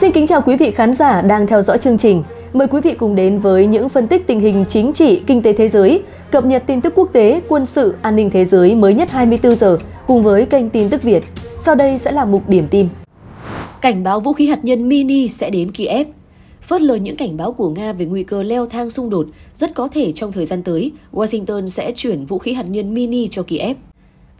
Xin kính chào quý vị khán giả đang theo dõi chương trình. Mời quý vị cùng đến với những phân tích tình hình chính trị, kinh tế thế giới, cập nhật tin tức quốc tế, quân sự, an ninh thế giới mới nhất 24 giờ cùng với kênh tin tức Việt. Sau đây sẽ là mục điểm tin. Cảnh báo vũ khí hạt nhân mini sẽ đến Kiev. Phớt lờ những cảnh báo của Nga về nguy cơ leo thang xung đột, rất có thể trong thời gian tới, Washington sẽ chuyển vũ khí hạt nhân mini cho Kiev.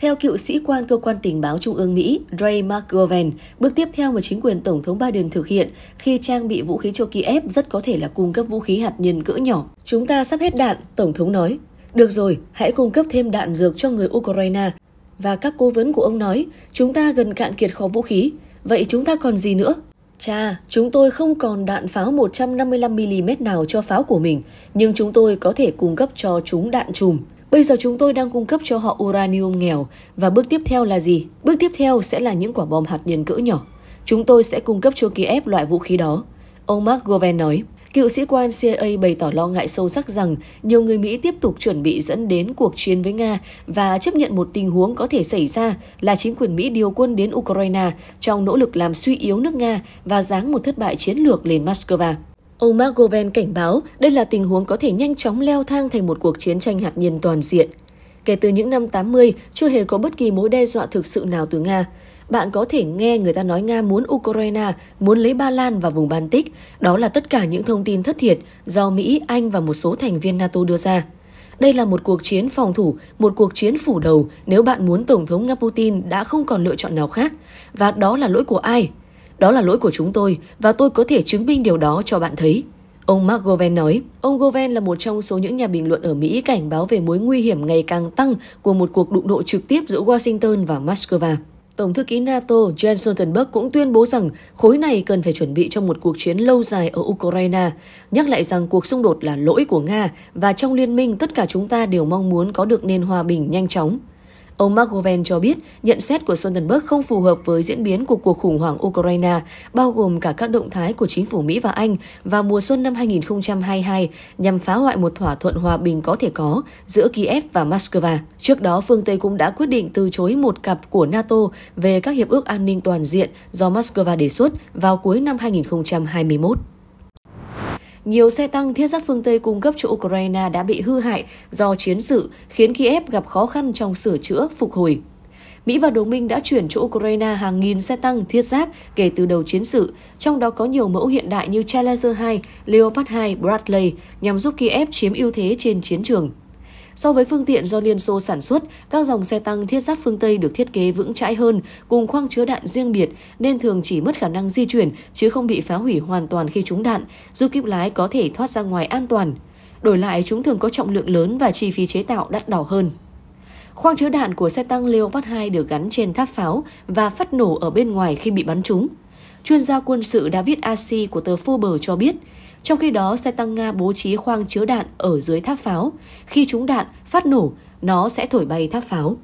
Theo cựu sĩ quan cơ quan tình báo Trung ương Mỹ Ray McGovern, bước tiếp theo mà chính quyền Tổng thống Biden thực hiện khi trang bị vũ khí cho Kiev rất có thể là cung cấp vũ khí hạt nhân cỡ nhỏ. Chúng ta sắp hết đạn, Tổng thống nói. Được rồi, hãy cung cấp thêm đạn dược cho người Ukraine. Và các cố vấn của ông nói, chúng ta gần cạn kiệt kho vũ khí. Vậy chúng ta còn gì nữa? Cha, chúng tôi không còn đạn pháo 155mm nào cho pháo của mình, nhưng chúng tôi có thể cung cấp cho chúng đạn chùm. Bây giờ chúng tôi đang cung cấp cho họ uranium nghèo và bước tiếp theo là gì? Bước tiếp theo sẽ là những quả bom hạt nhân cỡ nhỏ. Chúng tôi sẽ cung cấp cho Kiev loại vũ khí đó. Ông Mark Goven nói, cựu sĩ quan CIA bày tỏ lo ngại sâu sắc rằng nhiều người Mỹ tiếp tục chuẩn bị dẫn đến cuộc chiến với Nga và chấp nhận một tình huống có thể xảy ra là chính quyền Mỹ điều quân đến Ukraine trong nỗ lực làm suy yếu nước Nga và giáng một thất bại chiến lược lên Moscow. Ông Mark Goven cảnh báo đây là tình huống có thể nhanh chóng leo thang thành một cuộc chiến tranh hạt nhân toàn diện. Kể từ những năm 80, chưa hề có bất kỳ mối đe dọa thực sự nào từ Nga. Bạn có thể nghe người ta nói Nga muốn Ukraine, muốn lấy Ba Lan và vùng Baltic. Đó là tất cả những thông tin thất thiệt do Mỹ, Anh và một số thành viên NATO đưa ra. Đây là một cuộc chiến phòng thủ, một cuộc chiến phủ đầu nếu bạn muốn Tổng thống Nga Putin đã không còn lựa chọn nào khác. Và đó là lỗi của ai? Đó là lỗi của chúng tôi và tôi có thể chứng minh điều đó cho bạn thấy. Ông Mark Goven nói, ông Goven là một trong số những nhà bình luận ở Mỹ cảnh báo về mối nguy hiểm ngày càng tăng của một cuộc đụng độ trực tiếp giữa Washington và Moscow. Tổng thư ký NATO Jens Stoltenberg cũng tuyên bố rằng khối này cần phải chuẩn bị cho một cuộc chiến lâu dài ở Ukraine, nhắc lại rằng cuộc xung đột là lỗi của Nga và trong liên minh tất cả chúng ta đều mong muốn có được nền hòa bình nhanh chóng. Ông Markoven cho biết nhận xét của Stoltenberg không phù hợp với diễn biến của cuộc khủng hoảng Ukraine, bao gồm cả các động thái của chính phủ Mỹ và Anh vào mùa xuân năm 2022 nhằm phá hoại một thỏa thuận hòa bình có thể có giữa Kiev và Moscow. Trước đó, phương Tây cũng đã quyết định từ chối một cặp của NATO về các hiệp ước an ninh toàn diện do Moscow đề xuất vào cuối năm 2021 nhiều xe tăng thiết giáp phương Tây cung cấp cho Ukraine đã bị hư hại do chiến sự, khiến Kiev gặp khó khăn trong sửa chữa, phục hồi. Mỹ và đồng minh đã chuyển cho Ukraine hàng nghìn xe tăng thiết giáp kể từ đầu chiến sự, trong đó có nhiều mẫu hiện đại như Challenger 2, Leopard 2, Bradley nhằm giúp Kiev chiếm ưu thế trên chiến trường. So với phương tiện do Liên Xô sản xuất, các dòng xe tăng thiết giáp phương Tây được thiết kế vững chãi hơn, cùng khoang chứa đạn riêng biệt nên thường chỉ mất khả năng di chuyển chứ không bị phá hủy hoàn toàn khi trúng đạn, giúp kíp lái có thể thoát ra ngoài an toàn. Đổi lại, chúng thường có trọng lượng lớn và chi phí chế tạo đắt đỏ hơn. Khoang chứa đạn của xe tăng Leopard 2 được gắn trên tháp pháo và phát nổ ở bên ngoài khi bị bắn trúng. Chuyên gia quân sự David Asi của tờ Forbes cho biết – trong khi đó, xe tăng Nga bố trí khoang chứa đạn ở dưới tháp pháo. Khi chúng đạn, phát nổ, nó sẽ thổi bay tháp pháo.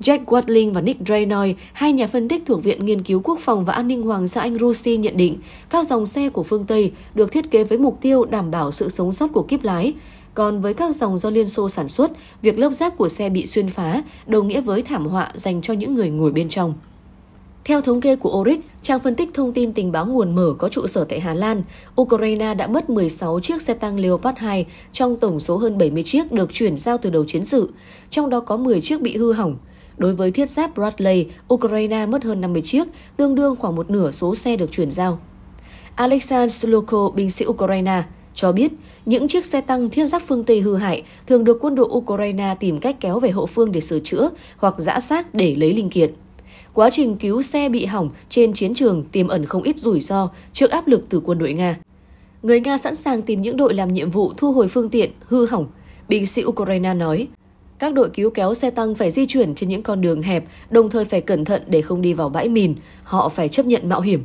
Jack Watling và Nick Drainoy, hai nhà phân tích thuộc Viện Nghiên cứu Quốc phòng và An ninh Hoàng gia Anh Rossi nhận định các dòng xe của phương Tây được thiết kế với mục tiêu đảm bảo sự sống sót của kiếp lái. Còn với các dòng do Liên Xô sản xuất, việc lớp giáp của xe bị xuyên phá đồng nghĩa với thảm họa dành cho những người ngồi bên trong. Theo thống kê của Oryx, trang phân tích thông tin tình báo nguồn mở có trụ sở tại Hà Lan, Ukraine đã mất 16 chiếc xe tăng Leopard 2 trong tổng số hơn 70 chiếc được chuyển giao từ đầu chiến sự, trong đó có 10 chiếc bị hư hỏng. Đối với thiết giáp Bradley, Ukraine mất hơn 50 chiếc, tương đương khoảng một nửa số xe được chuyển giao. Alexander Sloko, binh sĩ Ukraine, cho biết những chiếc xe tăng thiết giáp phương Tây hư hại thường được quân đội Ukraine tìm cách kéo về hậu phương để sửa chữa hoặc giã xác để lấy linh kiện quá trình cứu xe bị hỏng trên chiến trường tiềm ẩn không ít rủi ro trước áp lực từ quân đội Nga. Người Nga sẵn sàng tìm những đội làm nhiệm vụ thu hồi phương tiện, hư hỏng. Binh sĩ Ukraine nói, các đội cứu kéo xe tăng phải di chuyển trên những con đường hẹp, đồng thời phải cẩn thận để không đi vào bãi mìn. Họ phải chấp nhận mạo hiểm.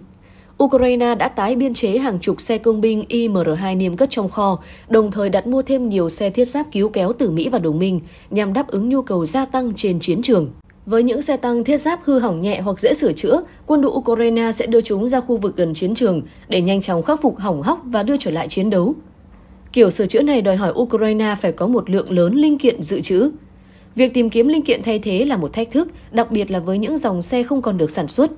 Ukraine đã tái biên chế hàng chục xe công binh IMR-2 niêm cất trong kho, đồng thời đặt mua thêm nhiều xe thiết giáp cứu kéo từ Mỹ và đồng minh nhằm đáp ứng nhu cầu gia tăng trên chiến trường. Với những xe tăng thiết giáp hư hỏng nhẹ hoặc dễ sửa chữa, quân đội Ukraine sẽ đưa chúng ra khu vực gần chiến trường để nhanh chóng khắc phục hỏng hóc và đưa trở lại chiến đấu. Kiểu sửa chữa này đòi hỏi Ukraine phải có một lượng lớn linh kiện dự trữ. Việc tìm kiếm linh kiện thay thế là một thách thức, đặc biệt là với những dòng xe không còn được sản xuất.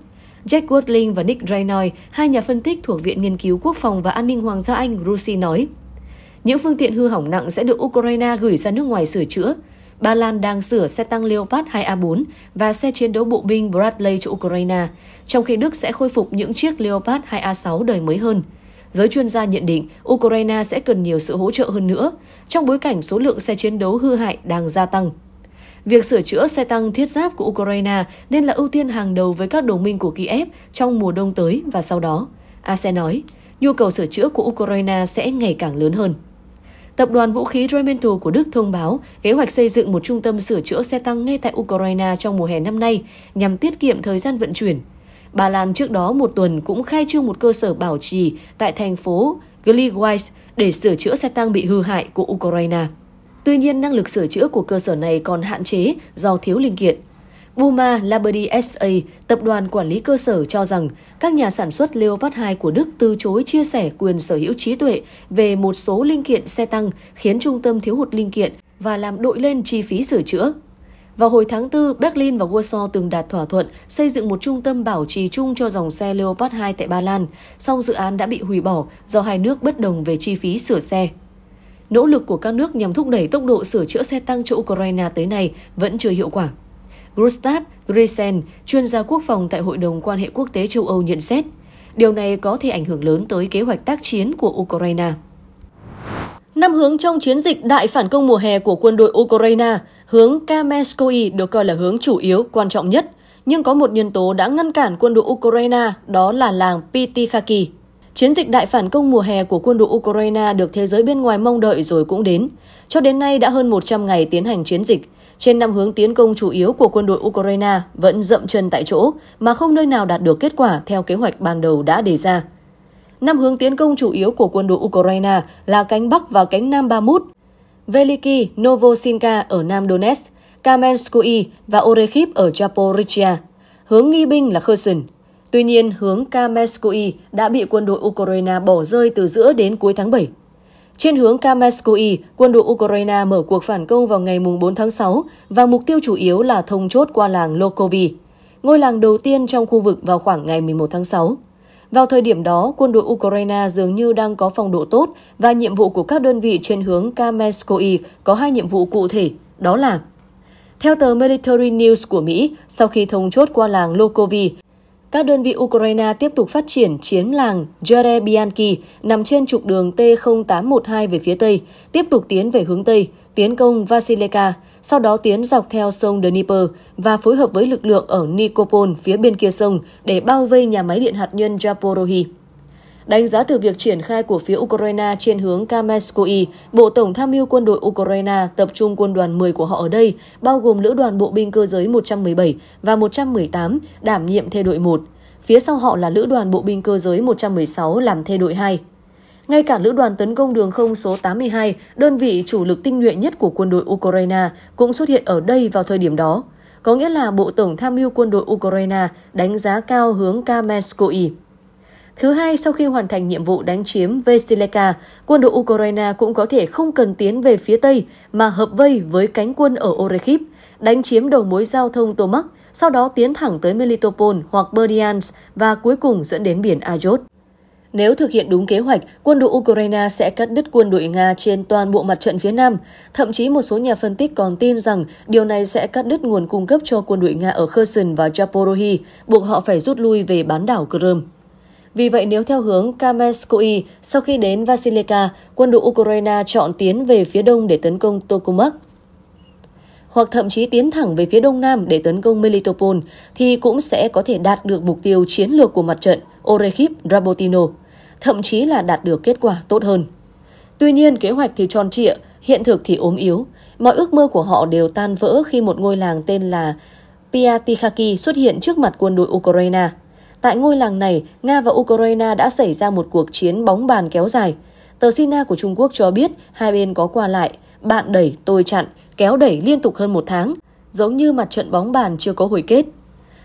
Jack Woodling và Nick Raynor, hai nhà phân tích thuộc Viện Nghiên cứu Quốc phòng và An ninh Hoàng gia Anh, Rusi nói, những phương tiện hư hỏng nặng sẽ được Ukraine gửi ra nước ngoài sửa chữa, Ba Lan đang sửa xe tăng Leopard 2A4 và xe chiến đấu bộ binh Bradley cho Ukraine, trong khi Đức sẽ khôi phục những chiếc Leopard 2A6 đời mới hơn. Giới chuyên gia nhận định Ukraine sẽ cần nhiều sự hỗ trợ hơn nữa trong bối cảnh số lượng xe chiến đấu hư hại đang gia tăng. Việc sửa chữa xe tăng thiết giáp của Ukraine nên là ưu tiên hàng đầu với các đồng minh của Kiev trong mùa đông tới và sau đó. ASE nói, nhu cầu sửa chữa của Ukraine sẽ ngày càng lớn hơn. Tập đoàn vũ khí Rheinmetall của Đức thông báo kế hoạch xây dựng một trung tâm sửa chữa xe tăng ngay tại Ukraine trong mùa hè năm nay nhằm tiết kiệm thời gian vận chuyển. Bà Lan trước đó một tuần cũng khai trương một cơ sở bảo trì tại thành phố Gliwice để sửa chữa xe tăng bị hư hại của Ukraine. Tuy nhiên, năng lực sửa chữa của cơ sở này còn hạn chế do thiếu linh kiện. Buma Labadi SA, tập đoàn quản lý cơ sở cho rằng các nhà sản xuất Leopard 2 của Đức từ chối chia sẻ quyền sở hữu trí tuệ về một số linh kiện xe tăng khiến trung tâm thiếu hụt linh kiện và làm đội lên chi phí sửa chữa. Vào hồi tháng 4, Berlin và Warsaw từng đạt thỏa thuận xây dựng một trung tâm bảo trì chung cho dòng xe Leopard 2 tại Ba Lan, song dự án đã bị hủy bỏ do hai nước bất đồng về chi phí sửa xe. Nỗ lực của các nước nhằm thúc đẩy tốc độ sửa chữa xe tăng cho Ukraine tới nay vẫn chưa hiệu quả. Gustav Grisen, chuyên gia quốc phòng tại Hội đồng quan hệ quốc tế châu Âu nhận xét, điều này có thể ảnh hưởng lớn tới kế hoạch tác chiến của Ukraine. Năm hướng trong chiến dịch đại phản công mùa hè của quân đội Ukraine, hướng Kamenskoye được coi là hướng chủ yếu, quan trọng nhất. Nhưng có một nhân tố đã ngăn cản quân đội Ukraine, đó là làng Pitykaki. Chiến dịch đại phản công mùa hè của quân đội Ukraine được thế giới bên ngoài mong đợi rồi cũng đến. Cho đến nay đã hơn 100 ngày tiến hành chiến dịch, trên năm hướng tiến công chủ yếu của quân đội Ukraine vẫn dậm chân tại chỗ mà không nơi nào đạt được kết quả theo kế hoạch ban đầu đã đề ra. Năm hướng tiến công chủ yếu của quân đội Ukraine là cánh Bắc và cánh Nam Bamut, Veliki Novosinka ở Nam Donetsk, Kamenskoye và Orekhiv ở Zaporizhia. Hướng nghi binh là Kherson. Tuy nhiên, hướng Kamenskoye đã bị quân đội Ukraine bỏ rơi từ giữa đến cuối tháng 7. Trên hướng Kameskoi, quân đội Ukraine mở cuộc phản công vào ngày 4 tháng 6 và mục tiêu chủ yếu là thông chốt qua làng Lokovi, ngôi làng đầu tiên trong khu vực vào khoảng ngày 11 tháng 6. Vào thời điểm đó, quân đội Ukraine dường như đang có phòng độ tốt và nhiệm vụ của các đơn vị trên hướng Kameskoi có hai nhiệm vụ cụ thể, đó là theo tờ Military News của Mỹ, sau khi thông chốt qua làng Lokovi, các đơn vị Ukraine tiếp tục phát triển chiến làng Jerebianki nằm trên trục đường T0812 về phía Tây, tiếp tục tiến về hướng Tây, tiến công Vasileka, sau đó tiến dọc theo sông Dnieper và phối hợp với lực lượng ở Nikopol phía bên kia sông để bao vây nhà máy điện hạt nhân Japorohi. Đánh giá từ việc triển khai của phía Ukraine trên hướng Kameskoi, Bộ Tổng tham mưu quân đội Ukraine tập trung quân đoàn 10 của họ ở đây, bao gồm Lữ đoàn Bộ binh cơ giới 117 và 118 đảm nhiệm thê đội 1. Phía sau họ là Lữ đoàn Bộ binh cơ giới 116 làm thê đội 2. Ngay cả lữ đoàn tấn công đường không số 82, đơn vị chủ lực tinh nhuệ nhất của quân đội Ukraine, cũng xuất hiện ở đây vào thời điểm đó. Có nghĩa là Bộ Tổng tham mưu quân đội Ukraine đánh giá cao hướng Kameskoi. Thứ hai, sau khi hoàn thành nhiệm vụ đánh chiếm Veselka, quân đội Ukraine cũng có thể không cần tiến về phía Tây mà hợp vây với cánh quân ở Orekhiv, đánh chiếm đầu mối giao thông Tomak, sau đó tiến thẳng tới Melitopol hoặc Berdyansk và cuối cùng dẫn đến biển Azov. Nếu thực hiện đúng kế hoạch, quân đội Ukraine sẽ cắt đứt quân đội Nga trên toàn bộ mặt trận phía Nam. Thậm chí một số nhà phân tích còn tin rằng điều này sẽ cắt đứt nguồn cung cấp cho quân đội Nga ở Kherson và Zaporozhye, buộc họ phải rút lui về bán đảo Crimea. Vì vậy, nếu theo hướng Kameskoi, sau khi đến Vasilevka, quân đội Ukraine chọn tiến về phía đông để tấn công Tokamak, hoặc thậm chí tiến thẳng về phía đông nam để tấn công Melitopol, thì cũng sẽ có thể đạt được mục tiêu chiến lược của mặt trận Orekhip Rabotino, thậm chí là đạt được kết quả tốt hơn. Tuy nhiên, kế hoạch thì tròn trịa, hiện thực thì ốm yếu. Mọi ước mơ của họ đều tan vỡ khi một ngôi làng tên là Piatikhaki xuất hiện trước mặt quân đội Ukraine. Tại ngôi làng này, Nga và Ukraine đã xảy ra một cuộc chiến bóng bàn kéo dài. Tờ Sina của Trung Quốc cho biết hai bên có qua lại, bạn đẩy, tôi chặn, kéo đẩy liên tục hơn một tháng, giống như mặt trận bóng bàn chưa có hồi kết.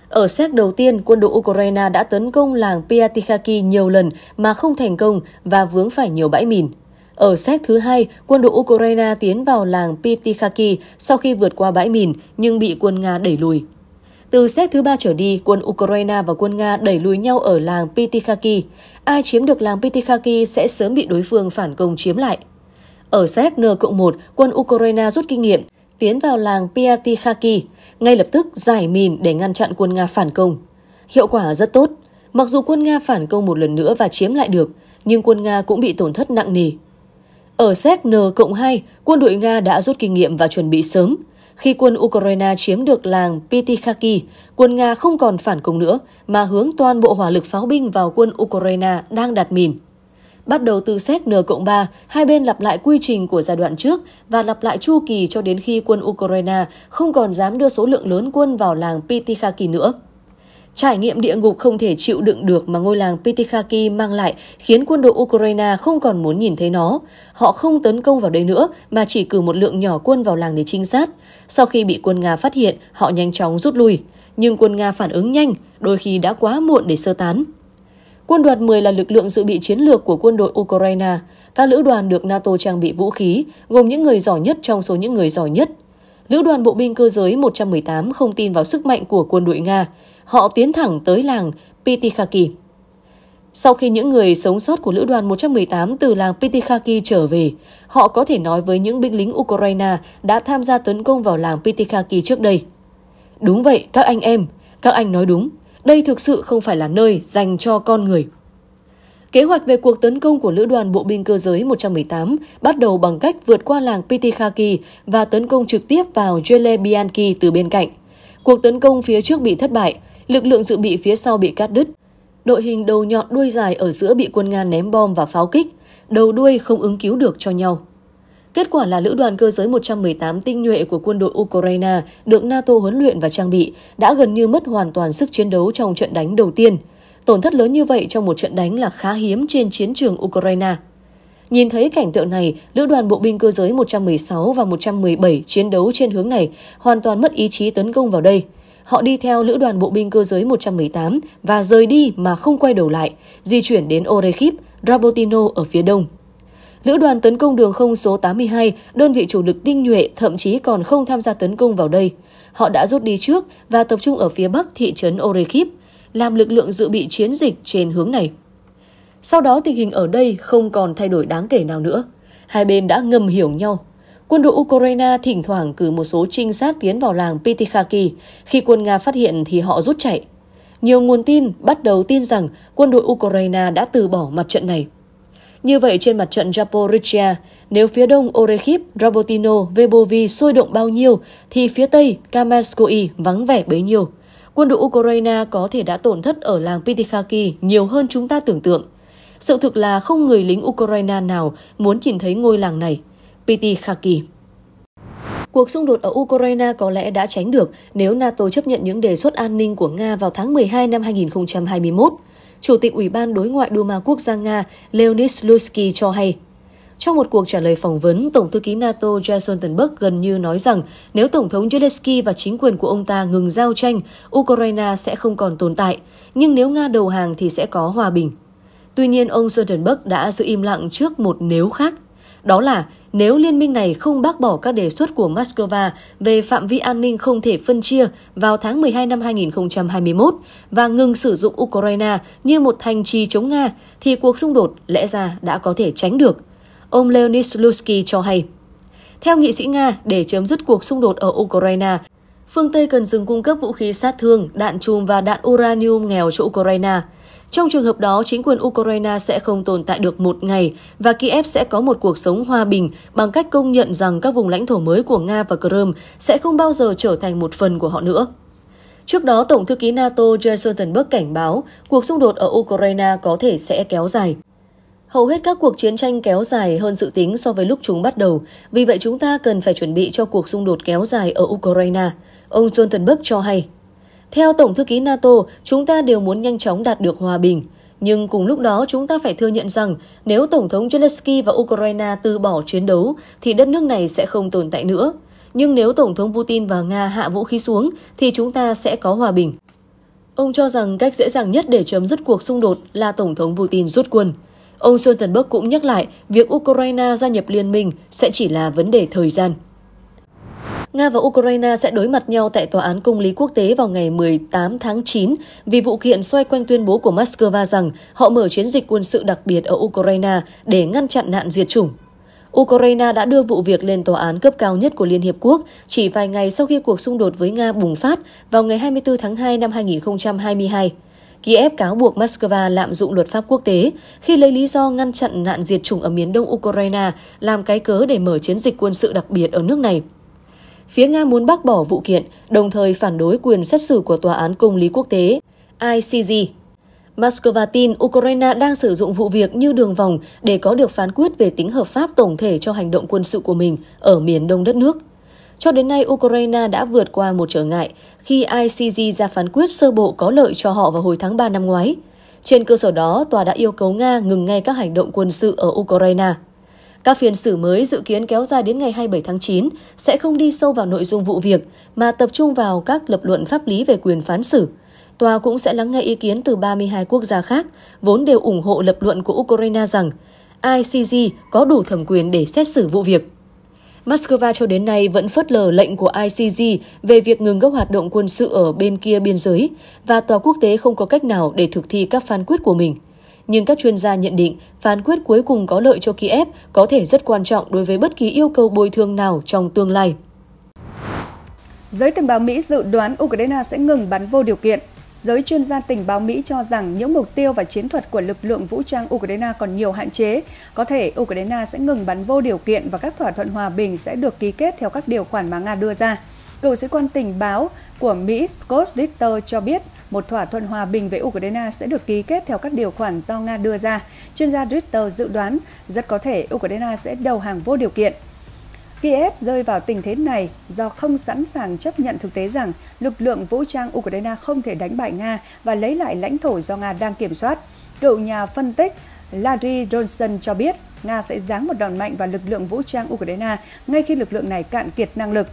Ở xét đầu tiên, quân đội Ukraine đã tấn công làng Piatikhaki nhiều lần mà không thành công và vướng phải nhiều bãi mìn. Ở xét thứ hai, quân đội Ukraine tiến vào làng Pitikhaki sau khi vượt qua bãi mìn nhưng bị quân Nga đẩy lùi. Từ xét thứ ba trở đi, quân Ukraine và quân Nga đẩy lùi nhau ở làng Pitykaki. Ai chiếm được làng Pitykaki sẽ sớm bị đối phương phản công chiếm lại. Ở xét N-1, cộng quân Ukraine rút kinh nghiệm, tiến vào làng Piatykhaki, ngay lập tức giải mìn để ngăn chặn quân Nga phản công. Hiệu quả rất tốt. Mặc dù quân Nga phản công một lần nữa và chiếm lại được, nhưng quân Nga cũng bị tổn thất nặng nề. Ở xét N cộng 2, quân đội Nga đã rút kinh nghiệm và chuẩn bị sớm. Khi quân Ukraine chiếm được làng Pitykaki, quân Nga không còn phản công nữa mà hướng toàn bộ hỏa lực pháo binh vào quân Ukraine đang đặt mìn. Bắt đầu từ xét N cộng 3, hai bên lặp lại quy trình của giai đoạn trước và lặp lại chu kỳ cho đến khi quân Ukraine không còn dám đưa số lượng lớn quân vào làng Pitykaki nữa. Trải nghiệm địa ngục không thể chịu đựng được mà ngôi làng Petikhaki mang lại khiến quân đội Ukraine không còn muốn nhìn thấy nó. Họ không tấn công vào đây nữa mà chỉ cử một lượng nhỏ quân vào làng để trinh sát. Sau khi bị quân Nga phát hiện, họ nhanh chóng rút lui. Nhưng quân Nga phản ứng nhanh, đôi khi đã quá muộn để sơ tán. Quân đoàn 10 là lực lượng dự bị chiến lược của quân đội Ukraine. Các lữ đoàn được NATO trang bị vũ khí, gồm những người giỏi nhất trong số những người giỏi nhất. Lữ đoàn bộ binh cơ giới 118 không tin vào sức mạnh của quân đội Nga họ tiến thẳng tới làng Pitikhaki. Sau khi những người sống sót của lữ đoàn 118 từ làng Pitikhaki trở về, họ có thể nói với những binh lính Ukraine đã tham gia tấn công vào làng Pitikhaki trước đây. Đúng vậy, các anh em, các anh nói đúng, đây thực sự không phải là nơi dành cho con người. Kế hoạch về cuộc tấn công của Lữ đoàn Bộ binh Cơ giới 118 bắt đầu bằng cách vượt qua làng Pitikhaki và tấn công trực tiếp vào Jelebianki từ bên cạnh. Cuộc tấn công phía trước bị thất bại, Lực lượng dự bị phía sau bị cắt đứt. Đội hình đầu nhọn đuôi dài ở giữa bị quân Nga ném bom và pháo kích, đầu đuôi không ứng cứu được cho nhau. Kết quả là lữ đoàn cơ giới 118 tinh nhuệ của quân đội Ukraine được NATO huấn luyện và trang bị đã gần như mất hoàn toàn sức chiến đấu trong trận đánh đầu tiên. Tổn thất lớn như vậy trong một trận đánh là khá hiếm trên chiến trường Ukraine. Nhìn thấy cảnh tượng này, lữ đoàn bộ binh cơ giới 116 và 117 chiến đấu trên hướng này hoàn toàn mất ý chí tấn công vào đây – Họ đi theo lữ đoàn bộ binh cơ giới 118 và rời đi mà không quay đầu lại, di chuyển đến Orekhip, Rabotino ở phía đông. Lữ đoàn tấn công đường không số 82, đơn vị chủ lực tinh nhuệ thậm chí còn không tham gia tấn công vào đây. Họ đã rút đi trước và tập trung ở phía bắc thị trấn Orekhip, làm lực lượng dự bị chiến dịch trên hướng này. Sau đó tình hình ở đây không còn thay đổi đáng kể nào nữa. Hai bên đã ngầm hiểu nhau quân đội Ukraine thỉnh thoảng cử một số trinh sát tiến vào làng Pitykaki. Khi quân Nga phát hiện thì họ rút chạy. Nhiều nguồn tin bắt đầu tin rằng quân đội Ukraine đã từ bỏ mặt trận này. Như vậy trên mặt trận Zaporizhia, nếu phía đông Orekhiv, Rabotino, Vebovi sôi động bao nhiêu thì phía tây Kamerskoye vắng vẻ bấy nhiêu. Quân đội Ukraine có thể đã tổn thất ở làng Pitykaki nhiều hơn chúng ta tưởng tượng. Sự thực là không người lính Ukraine nào muốn nhìn thấy ngôi làng này. PT Khaki. Cuộc xung đột ở Ukraine có lẽ đã tránh được nếu NATO chấp nhận những đề xuất an ninh của Nga vào tháng 12 năm 2021. Chủ tịch Ủy ban Đối ngoại Duma Quốc gia Nga Leonid Slutsky cho hay. Trong một cuộc trả lời phỏng vấn, Tổng thư ký NATO Jens Stoltenberg gần như nói rằng nếu Tổng thống Zelensky và chính quyền của ông ta ngừng giao tranh, Ukraine sẽ không còn tồn tại, nhưng nếu Nga đầu hàng thì sẽ có hòa bình. Tuy nhiên, ông Stoltenberg đã giữ im lặng trước một nếu khác đó là nếu liên minh này không bác bỏ các đề xuất của Moscow về phạm vi an ninh không thể phân chia vào tháng 12 năm 2021 và ngừng sử dụng Ukraine như một thành trì chống Nga, thì cuộc xung đột lẽ ra đã có thể tránh được. Ông Leonid Slutsky cho hay. Theo nghị sĩ Nga, để chấm dứt cuộc xung đột ở Ukraine, phương Tây cần dừng cung cấp vũ khí sát thương, đạn chùm và đạn uranium nghèo cho Ukraine – trong trường hợp đó, chính quyền Ukraine sẽ không tồn tại được một ngày và Kiev sẽ có một cuộc sống hòa bình bằng cách công nhận rằng các vùng lãnh thổ mới của Nga và Crimea sẽ không bao giờ trở thành một phần của họ nữa. Trước đó, Tổng thư ký NATO Jens Stoltenberg cảnh báo cuộc xung đột ở Ukraine có thể sẽ kéo dài. Hầu hết các cuộc chiến tranh kéo dài hơn dự tính so với lúc chúng bắt đầu, vì vậy chúng ta cần phải chuẩn bị cho cuộc xung đột kéo dài ở Ukraine, ông Stoltenberg cho hay. Theo Tổng thư ký NATO, chúng ta đều muốn nhanh chóng đạt được hòa bình. Nhưng cùng lúc đó chúng ta phải thừa nhận rằng nếu Tổng thống Zelensky và Ukraine từ bỏ chiến đấu thì đất nước này sẽ không tồn tại nữa. Nhưng nếu Tổng thống Putin và Nga hạ vũ khí xuống thì chúng ta sẽ có hòa bình. Ông cho rằng cách dễ dàng nhất để chấm dứt cuộc xung đột là Tổng thống Putin rút quân. Ông Stoltenberg cũng nhắc lại việc Ukraine gia nhập liên minh sẽ chỉ là vấn đề thời gian. Nga và Ukraine sẽ đối mặt nhau tại Tòa án Công lý Quốc tế vào ngày 18 tháng 9 vì vụ kiện xoay quanh tuyên bố của Moscow rằng họ mở chiến dịch quân sự đặc biệt ở Ukraine để ngăn chặn nạn diệt chủng. Ukraine đã đưa vụ việc lên tòa án cấp cao nhất của Liên Hiệp Quốc chỉ vài ngày sau khi cuộc xung đột với Nga bùng phát vào ngày 24 tháng 2 năm 2022. Kiev cáo buộc Moscow lạm dụng luật pháp quốc tế khi lấy lý do ngăn chặn nạn diệt chủng ở miền đông Ukraine làm cái cớ để mở chiến dịch quân sự đặc biệt ở nước này phía Nga muốn bác bỏ vụ kiện, đồng thời phản đối quyền xét xử của Tòa án Công lý Quốc tế ICJ. Moscow tin Ukraine đang sử dụng vụ việc như đường vòng để có được phán quyết về tính hợp pháp tổng thể cho hành động quân sự của mình ở miền đông đất nước. Cho đến nay, Ukraine đã vượt qua một trở ngại khi ICJ ra phán quyết sơ bộ có lợi cho họ vào hồi tháng 3 năm ngoái. Trên cơ sở đó, tòa đã yêu cầu Nga ngừng ngay các hành động quân sự ở Ukraine. Các phiên xử mới dự kiến kéo dài đến ngày 27 tháng 9 sẽ không đi sâu vào nội dung vụ việc mà tập trung vào các lập luận pháp lý về quyền phán xử. Tòa cũng sẽ lắng nghe ý kiến từ 32 quốc gia khác, vốn đều ủng hộ lập luận của Ukraine rằng ICJ có đủ thẩm quyền để xét xử vụ việc. Moscow cho đến nay vẫn phớt lờ lệnh của ICJ về việc ngừng các hoạt động quân sự ở bên kia biên giới và tòa quốc tế không có cách nào để thực thi các phán quyết của mình nhưng các chuyên gia nhận định phán quyết cuối cùng có lợi cho Kiev có thể rất quan trọng đối với bất kỳ yêu cầu bồi thường nào trong tương lai. Giới tình báo Mỹ dự đoán Ukraine sẽ ngừng bắn vô điều kiện. Giới chuyên gia tình báo Mỹ cho rằng những mục tiêu và chiến thuật của lực lượng vũ trang Ukraine còn nhiều hạn chế. Có thể Ukraine sẽ ngừng bắn vô điều kiện và các thỏa thuận hòa bình sẽ được ký kết theo các điều khoản mà Nga đưa ra. Cựu sĩ quan tình báo của Mỹ Scott Ritter cho biết một thỏa thuận hòa bình với Ukraine sẽ được ký kết theo các điều khoản do Nga đưa ra. Chuyên gia Ritter dự đoán rất có thể Ukraine sẽ đầu hàng vô điều kiện. Kiev rơi vào tình thế này do không sẵn sàng chấp nhận thực tế rằng lực lượng vũ trang Ukraine không thể đánh bại Nga và lấy lại lãnh thổ do Nga đang kiểm soát. Cựu nhà phân tích Larry Johnson cho biết Nga sẽ giáng một đòn mạnh vào lực lượng vũ trang Ukraine ngay khi lực lượng này cạn kiệt năng lực.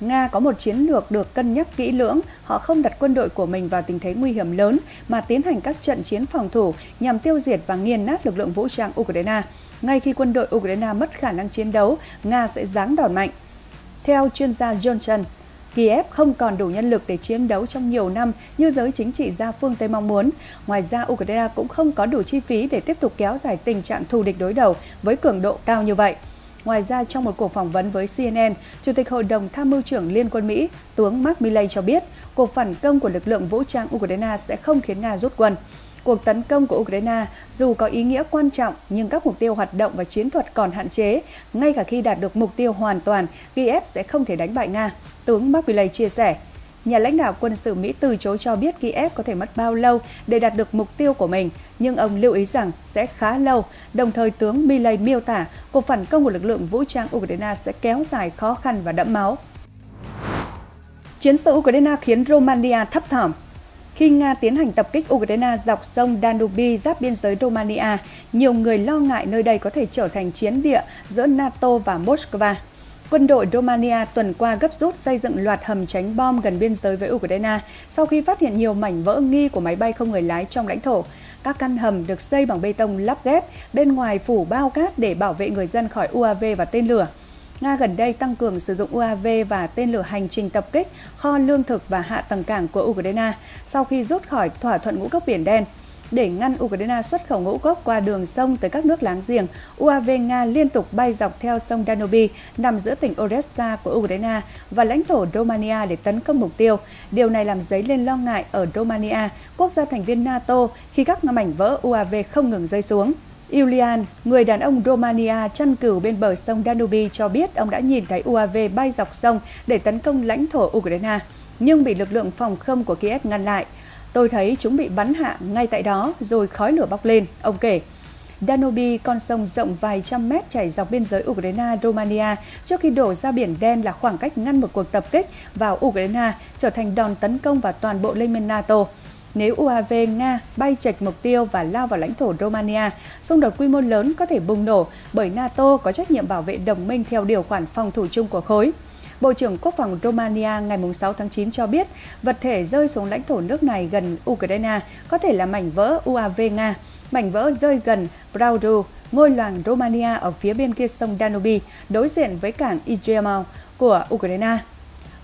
Nga có một chiến lược được cân nhắc kỹ lưỡng, họ không đặt quân đội của mình vào tình thế nguy hiểm lớn mà tiến hành các trận chiến phòng thủ nhằm tiêu diệt và nghiền nát lực lượng vũ trang Ukraine. Ngay khi quân đội Ukraine mất khả năng chiến đấu, Nga sẽ giáng đòn mạnh. Theo chuyên gia Johnson, Kiev không còn đủ nhân lực để chiến đấu trong nhiều năm như giới chính trị gia phương Tây mong muốn. Ngoài ra, Ukraine cũng không có đủ chi phí để tiếp tục kéo dài tình trạng thù địch đối đầu với cường độ cao như vậy. Ngoài ra, trong một cuộc phỏng vấn với CNN, Chủ tịch Hội đồng Tham mưu trưởng Liên quân Mỹ, tướng Mark Milley cho biết cuộc phản công của lực lượng vũ trang Ukraine sẽ không khiến Nga rút quân. Cuộc tấn công của Ukraine dù có ý nghĩa quan trọng nhưng các mục tiêu hoạt động và chiến thuật còn hạn chế. Ngay cả khi đạt được mục tiêu hoàn toàn, Kiev sẽ không thể đánh bại Nga, tướng Mark Milley chia sẻ nhà lãnh đạo quân sự Mỹ từ chối cho biết Kiev có thể mất bao lâu để đạt được mục tiêu của mình, nhưng ông lưu ý rằng sẽ khá lâu. Đồng thời, tướng Milley miêu tả cuộc phản công của lực lượng vũ trang Ukraine sẽ kéo dài khó khăn và đẫm máu. Chiến sự Ukraine khiến Romania thấp thỏm khi Nga tiến hành tập kích Ukraine dọc sông Danube giáp biên giới Romania, nhiều người lo ngại nơi đây có thể trở thành chiến địa giữa NATO và Moscow. Quân đội Romania tuần qua gấp rút xây dựng loạt hầm tránh bom gần biên giới với Ukraine sau khi phát hiện nhiều mảnh vỡ nghi của máy bay không người lái trong lãnh thổ. Các căn hầm được xây bằng bê tông lắp ghép, bên ngoài phủ bao cát để bảo vệ người dân khỏi UAV và tên lửa. Nga gần đây tăng cường sử dụng UAV và tên lửa hành trình tập kích kho lương thực và hạ tầng cảng của Ukraine sau khi rút khỏi thỏa thuận ngũ cốc biển đen để ngăn Ukraine xuất khẩu ngũ cốc qua đường sông tới các nước láng giềng, UAV Nga liên tục bay dọc theo sông Danube nằm giữa tỉnh Odessa của Ukraine và lãnh thổ Romania để tấn công mục tiêu. Điều này làm dấy lên lo ngại ở Romania, quốc gia thành viên NATO, khi các mảnh vỡ UAV không ngừng rơi xuống. Iulian, người đàn ông Romania chăn cừu bên bờ sông Danube cho biết ông đã nhìn thấy UAV bay dọc sông để tấn công lãnh thổ Ukraine, nhưng bị lực lượng phòng không của Kiev ngăn lại. Tôi thấy chúng bị bắn hạ ngay tại đó rồi khói lửa bốc lên, ông kể. Danube con sông rộng vài trăm mét chảy dọc biên giới Ukraine-Romania trước khi đổ ra biển đen là khoảng cách ngăn một cuộc tập kích vào Ukraine trở thành đòn tấn công vào toàn bộ Liên minh NATO. Nếu UAV Nga bay chạch mục tiêu và lao vào lãnh thổ Romania, xung đột quy mô lớn có thể bùng nổ bởi NATO có trách nhiệm bảo vệ đồng minh theo điều khoản phòng thủ chung của khối. Bộ trưởng Quốc phòng Romania ngày 6 tháng 9 cho biết vật thể rơi xuống lãnh thổ nước này gần Ukraine có thể là mảnh vỡ UAV Nga. Mảnh vỡ rơi gần Braudu, ngôi làng Romania ở phía bên kia sông Danube, đối diện với cảng Izmail của Ukraine.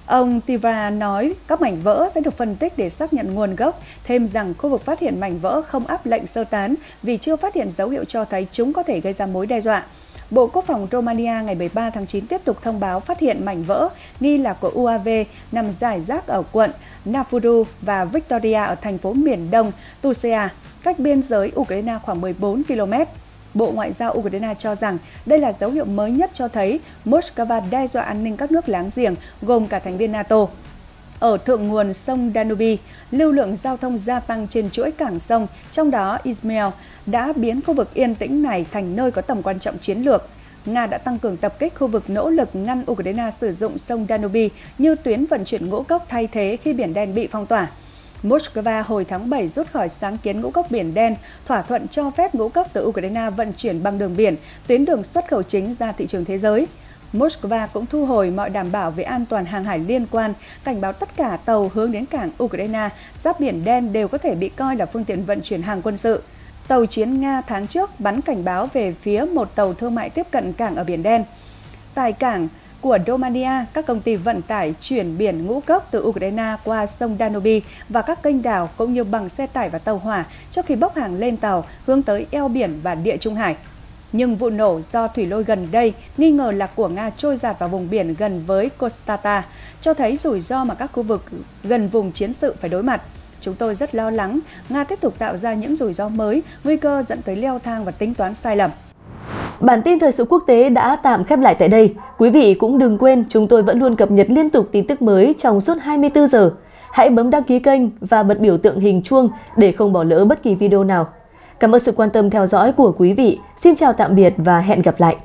Ông Tiva nói các mảnh vỡ sẽ được phân tích để xác nhận nguồn gốc, thêm rằng khu vực phát hiện mảnh vỡ không áp lệnh sơ tán vì chưa phát hiện dấu hiệu cho thấy chúng có thể gây ra mối đe dọa. Bộ Quốc phòng Romania ngày 13 tháng 9 tiếp tục thông báo phát hiện mảnh vỡ nghi là của UAV nằm giải rác ở quận Nafuru và Victoria ở thành phố miền đông Tuzea, cách biên giới Ukraine khoảng 14 km. Bộ Ngoại giao Ukraine cho rằng đây là dấu hiệu mới nhất cho thấy Moscow đe dọa an ninh các nước láng giềng, gồm cả thành viên NATO ở thượng nguồn sông Danube, lưu lượng giao thông gia tăng trên chuỗi cảng sông, trong đó Izmail đã biến khu vực yên tĩnh này thành nơi có tầm quan trọng chiến lược. Nga đã tăng cường tập kích khu vực nỗ lực ngăn Ukraine sử dụng sông Danube như tuyến vận chuyển ngũ cốc thay thế khi Biển Đen bị phong tỏa. Moscow hồi tháng 7 rút khỏi sáng kiến ngũ cốc Biển Đen, thỏa thuận cho phép ngũ cốc từ Ukraine vận chuyển bằng đường biển, tuyến đường xuất khẩu chính ra thị trường thế giới. Moscow cũng thu hồi mọi đảm bảo về an toàn hàng hải liên quan, cảnh báo tất cả tàu hướng đến cảng Ukraine, giáp biển đen đều có thể bị coi là phương tiện vận chuyển hàng quân sự. Tàu chiến Nga tháng trước bắn cảnh báo về phía một tàu thương mại tiếp cận cảng ở Biển Đen. Tại cảng của Romania, các công ty vận tải chuyển biển ngũ cốc từ Ukraine qua sông Danube và các kênh đảo cũng như bằng xe tải và tàu hỏa trước khi bốc hàng lên tàu hướng tới eo biển và địa Trung Hải – nhưng vụ nổ do thủy lôi gần đây nghi ngờ là của Nga trôi giạt vào vùng biển gần với Kostata, cho thấy rủi ro mà các khu vực gần vùng chiến sự phải đối mặt. Chúng tôi rất lo lắng, Nga tiếp tục tạo ra những rủi ro mới, nguy cơ dẫn tới leo thang và tính toán sai lầm. Bản tin thời sự quốc tế đã tạm khép lại tại đây. Quý vị cũng đừng quên chúng tôi vẫn luôn cập nhật liên tục tin tức mới trong suốt 24 giờ. Hãy bấm đăng ký kênh và bật biểu tượng hình chuông để không bỏ lỡ bất kỳ video nào. Cảm ơn sự quan tâm theo dõi của quý vị. Xin chào tạm biệt và hẹn gặp lại.